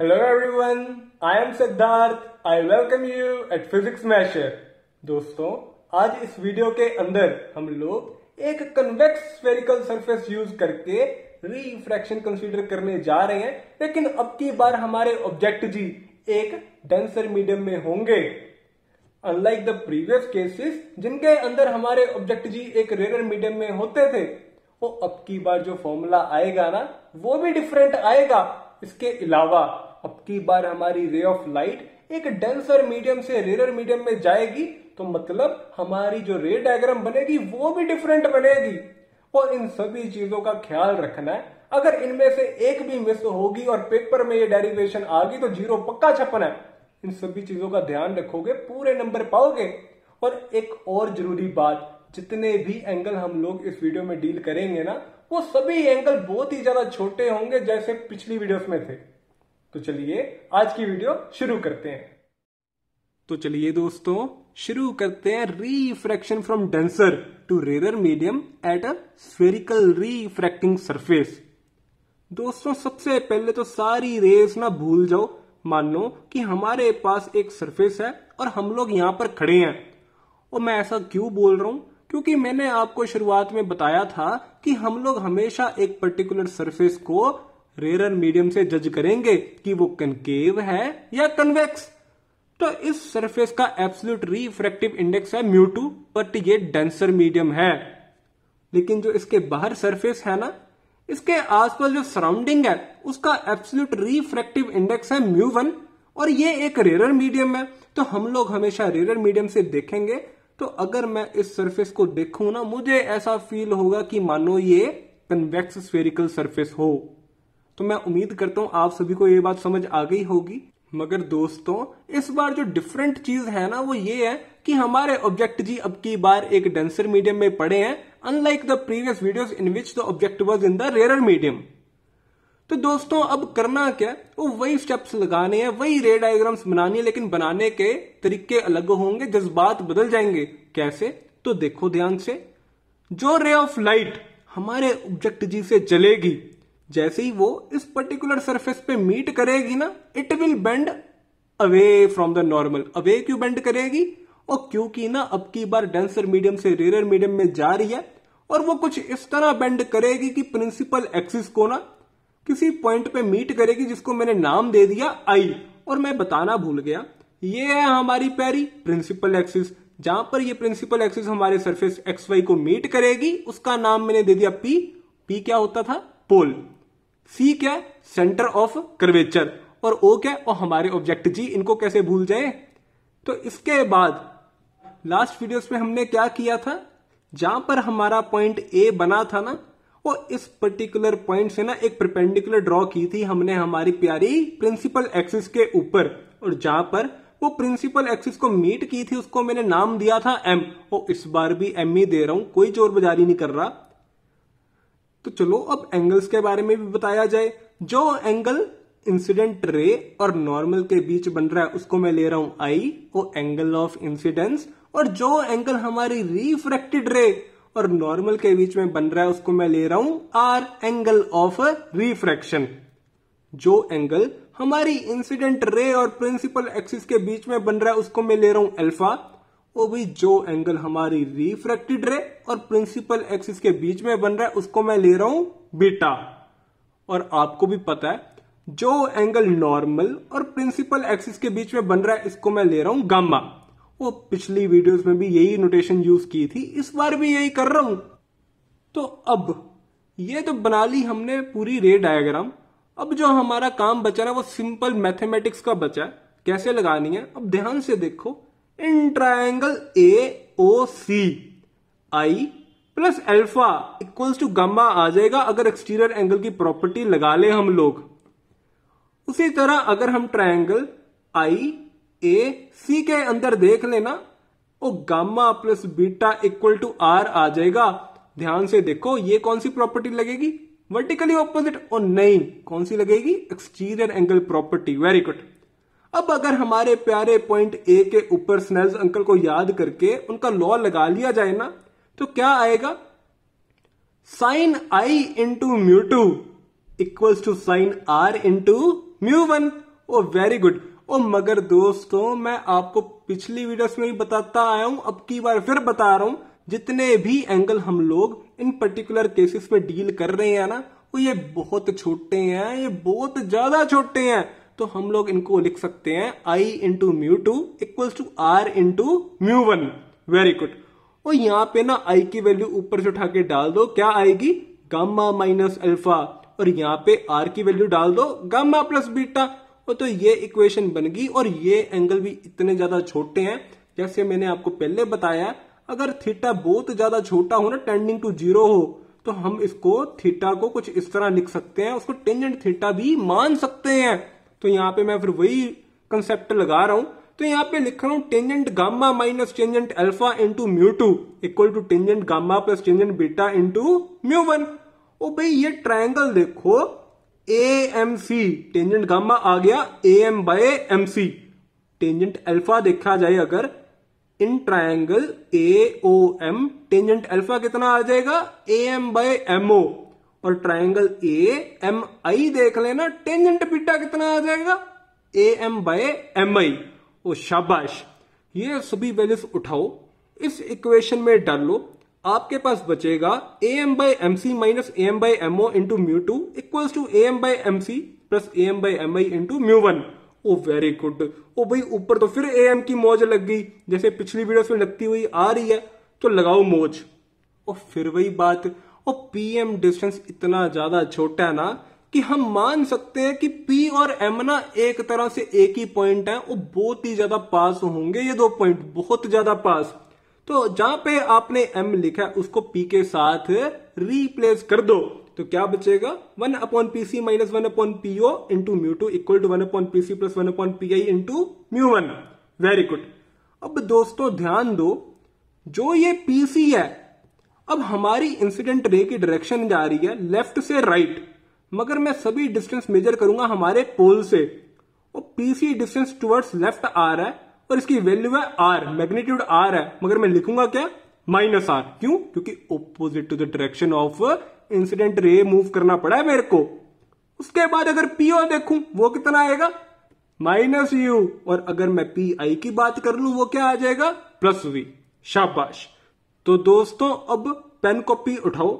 hello everyone I am Siddharth I welcome you at physics मैशर दोस्तों आज इस वीडियो के अंदर हम लोग एक कन्वेक्स स्फेरिकल सरफेस यूज करके रिफ्रैक्शन कंसीडर करने जा रहे हैं लेकिन अब की बार हमारे ऑब्जेक्ट जी एक डेंसर मीडियम में होंगे अनलाइक द प्रीवियस केसेस जिनके अंदर हमारे ऑब्जेक्ट जी एक रेयर मीडियम में होते थे वो अब की बार जो फॉर्मूला आएगा ना वो भी डिफरेंट आएगा इसके अलावा अब की बार हमारी रे ऑफ लाइट एक डेंसर मीडियम से रेरर मीडियम में जाएगी तो मतलब हमारी जो रे डायग्राम बनेगी वो भी डिफरेंट बनेगी और इन सभी चीजों का ख्याल रखना है अगर इनमें से एक भी मिस होगी और पेपर में ये डेरिवेशन आ गई तो जीरो पक्का छपना है इन सभी चीजों का ध्यान रखोगे पूरे नंबर पाओगे और एक और जरूरी बात जितने भी एंगल हम लोग इस वीडियो में डील करेंगे ना वो सभी एंगल बहुत ही ज्यादा छोटे होंगे जैसे पिछली वीडियोस में थे तो चलिए आज की वीडियो शुरू करते हैं तो चलिए दोस्तों शुरू करते हैं refraction from denser to rarer medium at a spherical refracting surface दोस्तों सबसे पहले तो सारी रेस ना भूल जाओ मान लो कि हमारे पास एक सरफेस है और हम लोग यहाँ पर खड़े हैं और मैं ऐसा क्यों बोल रहा हूं क्योंकि मैंने आपको शुरुआत में बताया था कि हम लोग हमेशा एक पर्टिकुलर सरफेस को रेयर एंड मीडियम से जज करेंगे कि वो कनकेव है या कन्वेक्स तो इस सरफेस का एब्सोल्यूट रिफ्रैक्टिव इंडेक्स है म्यू टू बट ये डेंसर मीडियम है लेकिन जो इसके बाहर सरफेस है ना इसके आसपास जो सराउंडिंग है उसका एब्सोल्यूट रिफ्रैक्टिव इंडेक्स है म्यू वन और ये एक रेयर मीडियम है तो हम लोग हमेशा रेयर मीडियम से देखेंगे तो अगर मैं इस सरफेस को देखूं ना मुझे ऐसा फील होगा कि मानो ये कन्वेक्स स्फेरिकल सरफेस हो तो मैं उम्मीद करता हूँ आप सभी को ये बात समझ आ गई होगी मगर दोस्तों इस बार जो डिफरेंट चीज है ना वो ये है कि हमारे ऑब्जेक्ट जी अब की बार एक डेंसर मीडियम में पड़े हैं unlike the previous videos in which the object was in the rare medium तो दोस्तों अब करना क्या वो वही स्टेप्स लगाने हैं वही रे डायग्राम्स बनानी है लेकिन बनाने के तरीके अलग होंगे जज्बात बदल जाएंगे कैसे तो देखो ध्यान से जो रे ऑफ लाइट हमारे ऑब्जेक्ट जी से जलेगी जैसे ही वो इस पर्टिकुलर सरफेस पे मीट करेगी ना it will bend away from the normal away क्यों बेंड करेगी और क्योंकि ना अब की बार डेंसर मीडियम से रेयर मीडियम में जा रही है और वो कुछ इस तरह बेंड करेगी कि प्रिंसिपल एक्सिस को ना किसी पॉइंट पे मीट करेगी जिसको मैंने नाम दे दिया आई और मैं बताना भूल गया ये है हमारी पैरी प्रिंसिपल एक्सिस जहां पर ये प्रिंसिपल एक्सिस हमारे सरफेस एक्स वाई को मीट करेगी उसका नाम मैंने दे दिया पी पी क्या होता था पोल सी क्या है सेंटर ऑफ कर्वेचर और ओ क्या है और हमारे ऑब्जेक्ट जी इनको कैसे भूल जाए तो इसके बाद लास्ट वीडियोस में हमने क्या किया था जहां पर हमारा पॉइंट ए बना था ना वो इस पर्टिकुलर पॉइंट से ना एक प्रपेंडिकुलर ड्रॉ की थी हमने हमारी प्यारी प्रिंसिपल एक्सिस के ऊपर और जहां पर वो प्रिंसिपल एक्सिस को मीट की थी उसको मैंने नाम दिया था एम और इस बार भी एम ही दे रहा हूं कोई चोर बजारी नहीं कर रहा तो चलो अब एंगल्स के बारे में भी बताया जाए जो एंगल इंसिडेंट रे और नॉर्मल के बीच बन रहा है उसको मैं ले रहा हूं आई वो एंगल ऑफ इंसिडेंस और जो एंगल हमारी रिफ्रेक्टेड रे और नॉर्मल के बीच में बन रहा है उसको मैं ले रहा हूं आर एंगल ऑफ रिफ्रैक्शन जो एंगल हमारी इंसिडेंट रे और प्रिंसिपल एक्सिस के बीच में बन रहा है उसको मैं ले रहा हूं अल्फा वो भी जो एंगल हमारी रिफ्रेक्टेड रे और प्रिंसिपल एक्सिस के बीच में बन रहा है उसको मैं ले रहा हूं बीटा और आपको भी पता है जो एंगल नॉर्मल और प्रिंसिपल एक्सिस के बीच में बन रहा है इसको मैं ले रहा हूं गामा वो पिछली वीडियोस में भी यही नोटेशन यूज की थी इस बार भी यही कर रहा हूं तो अब ये तो बना ली हमने पूरी रे डायग्राम अब जो हमारा काम बचा रहा है वो सिंपल मैथमेटिक्स का बचा है कैसे लगानी है अब ध्यान से देखो in A O C I plus alpha equals to gamma आ जाएगा अगर एक्सटीरियर एंगल की प्रॉपर्टी लगा ले हम लोग उसी तरह अगर हम ट्राइंगल आई ए सी के अंदर देख लेना वो gamma plus beta equal to R आ जाएगा ध्यान से देखो ये कौन सी प्रॉपर्टी लगेगी वर्टिकली ऑपोजिट और नहीं कौन सी लगेगी exterior angle property very good अब अगर हमारे प्यारे पॉइंट ए के ऊपर स्नेल्स अंकल को याद करके उनका लॉ लगा लिया जाए ना तो क्या आएगा sine I into mu two equals to sine R into mu one ओ वेरी गुड ओ मगर दोस्तों मैं आपको पिछली वीडियोस में भी बताता आया हूं अब की बार फिर बता रहा हूं जितने भी एंगल हम लोग इन पर्टिकुलर केसेस में डील कर रहे हैं ना वो ये बहुत छोटे हैं ये बहुत ज्यादा छोटे हैं तो हम लोग इनको लिख सकते हैं I into mu two equals to R into mu one very good और यहां पे ना आई की वैल्यू ऊपर से उठा के डाल दो क्या आएगी गामा माइनस अल्फा और यहाँ पे आर की वैल्यू डाल दो गामा प्लस बीटा और तो ये इक्वेशन बन गई और ये एंगल भी इतने ज्यादा छोटे हैं जैसे मैंने आपको पहले बताया अगर थीटा बहुत ज्यादा छोटा हो ना टेंडिंग टू जीरो हो तो हम इसको थीटा को कुछ इस तरह लिख सकते हैं उसको टेंजेंट थीटा भी मान सकते हैं तो यहाँ पे मैं फिर वही कंसेप्ट लगा रहा हूं तो यहाँ पे लिख रहा हूं tangent gamma minus tangent alpha into mu two equal to tangent gamma plus tangent beta into mu one ओ भाई ये ट्राइंगल देखो A M C tangent gamma आ गया A M by M C tangent alpha देखा जाए अगर in triangle A O M tangent alpha कितना आ जाएगा A M by M O और ट्राइंगल ए एम आई देख लेना टेंजेंट बीटा कितना आ जाएगा A M by M I ओ शाबाश ये सभी वैल्यूज उठाओ इस इक्वेशन में डाल लो आपके पास बचेगा A M by M C minus A M by M O into mu two equals to A M by M C plus A M by M I into mu one ओ very good ओ भाई ऊपर तो फिर A M की मौज लग गई जैसे पिछली वीडियो में लगती हुई आ रही है तो लगाओ मौज और फिर वही बात और पीएम डिस्टेंस इतना ज्यादा छोटा है ना कि हम मान सकते हैं कि पी और एम ना एक तरह से एक ही पॉइंट है वो बहुत ही ज्यादा पास होंगे ये दो पॉइंट बहुत ज्यादा पास तो जहां पे आपने एम लिखा है उसको पी के साथ रिप्लेस कर दो तो क्या बचेगा one upon P C minus one upon PO into mu two equal to one upon P C plus one upon P I into mu one very good अब दोस्तों ध्यान दो जो ये पीसी है अब हमारी इंसिडेंट रे की डायरेक्शन जा रही है लेफ्ट से राइट मगर मैं सभी डिस्टेंस मेजर करूंगा हमारे पोल से और PC distance towards left R है और इसकी वैल्यू है आर मैग्नीट्यूड आर है मगर मैं लिखूंगा क्या माइनस आर क्यों क्योंकि opposite to the direction of incident ray move करना पड़ा है मेरे को उसके बाद अगर पी देखूं वो कितना आएगा माइनस यू और अगर मैं पी आई की बात कर लू वो क्या आ जाएगा प्लस वी शाबाश तो दोस्तों अब पेन कॉपी उठाओ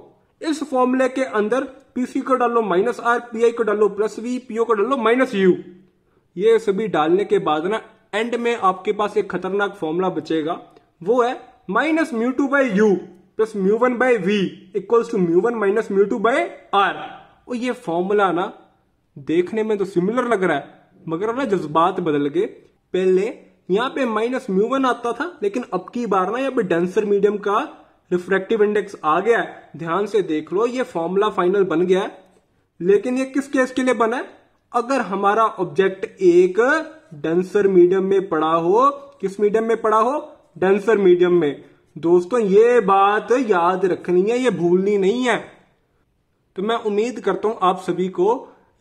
इस फॉर्मूले के अंदर पीसी को डालो माइनस आर पी आई को डालो प्लस वी पीओ को डालो माइनस यू ये सभी डालने के बाद ना एंड में आपके पास एक खतरनाक फॉर्मूला बचेगा वो है minus mu two by U plus mu one by V equals to mu one minus mu two by R और ये फॉर्मूला ना देखने में तो सिमिलर लग रहा है मगर ना जज्बात बदल गए पहले यहां पे माइनस म्यू वन आता था लेकिन अब की बार ना यहाँ पे डेंसर मीडियम का रिफ्रेक्टिव इंडेक्स आ गया है ध्यान से देख लो ये फॉर्मूला फाइनल बन गया है लेकिन ये किस केस के लिए बना है अगर हमारा ऑब्जेक्ट एक डेंसर मीडियम में पड़ा हो किस मीडियम में पड़ा हो डेंसर मीडियम में दोस्तों ये बात याद रखनी है ये भूलनी नहीं है तो मैं उम्मीद करता हूं आप सभी को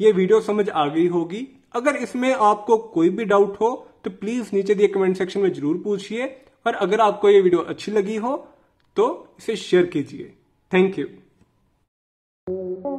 ये वीडियो समझ आ गई होगी अगर इसमें आपको कोई भी डाउट हो तो प्लीज नीचे दिए कमेंट सेक्शन में जरूर पूछिए और अगर आपको ये वीडियो अच्छी लगी हो तो इसे शेयर कीजिए थैंक यू